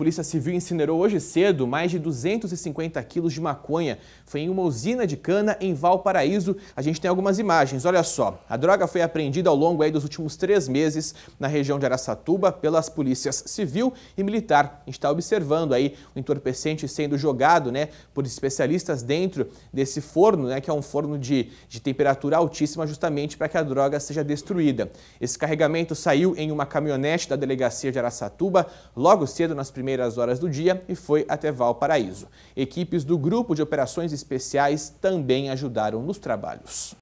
Polícia Civil incinerou hoje cedo mais de 250 quilos de maconha. Foi em uma usina de cana em Valparaíso. A gente tem algumas imagens, olha só. A droga foi apreendida ao longo dos últimos três meses na região de Araçatuba pelas polícias civil e militar. A gente está observando aí o entorpecente sendo jogado né, por especialistas dentro desse forno, né, que é um forno de, de temperatura altíssima justamente para que a droga seja destruída. Esse carregamento saiu em uma caminhonete da delegacia de Araçatuba logo cedo nas primeiras primeiras horas do dia e foi até Valparaíso. Equipes do Grupo de Operações Especiais também ajudaram nos trabalhos.